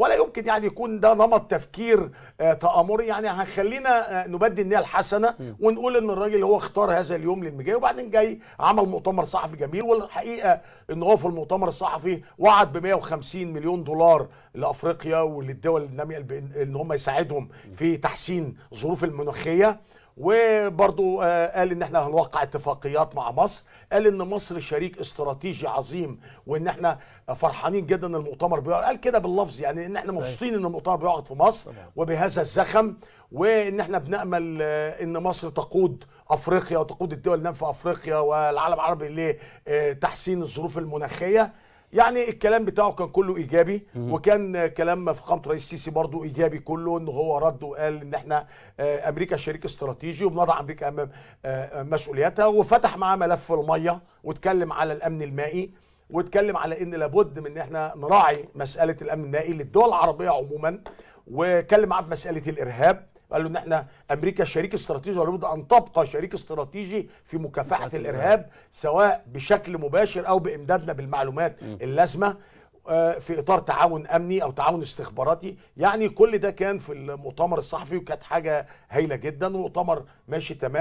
ولا يمكن يعني يكون ده نمط تفكير آه، تآمري يعني هنخلينا آه، نبدي النية الحسنة ونقول ان الراجل هو اختار هذا اليوم للمجاي وبعدين جاي عمل مؤتمر صحفي جميل والحقيقة ان هو في المؤتمر الصحفي وعد ب 150 مليون دولار لافريقيا وللدول النامية ان هم يساعدهم في تحسين ظروف المناخية وبرضو آه، قال ان احنا هنوقع اتفاقيات مع مصر قال ان مصر شريك استراتيجي عظيم وان احنا فرحانين جدا ان المؤتمر بيقعد قال كده باللفظ يعني ان احنا مبسوطين ان المؤتمر بيقعد في مصر وبهذا الزخم وان احنا بنامل آه، ان مصر تقود افريقيا وتقود الدول اللي في افريقيا والعالم العربي لتحسين الظروف المناخيه يعني الكلام بتاعه كان كله ايجابي وكان كلام فخامه الرئيس السيسي برضه ايجابي كله ان هو رد وقال ان احنا آه، امريكا شريك استراتيجي وبنضع امريكا امام آه، آه، مسؤولياتها وفتح معاه ملف الميه واتكلم على الامن المائي واتكلم على ان لابد من ان احنا نراعي مساله الامن المائي للدول العربيه عموما واتكلم معاه في مساله الارهاب قالوا ان احنا امريكا شريك استراتيجي ولابد ان تبقى شريك استراتيجي في مكافحه الارهاب سواء بشكل مباشر او بامدادنا بالمعلومات اللازمه آه، في اطار تعاون امني او تعاون استخباراتي يعني كل ده كان في المؤتمر الصحفي وكانت حاجه هايله جدا ومؤتمر ماشي تمام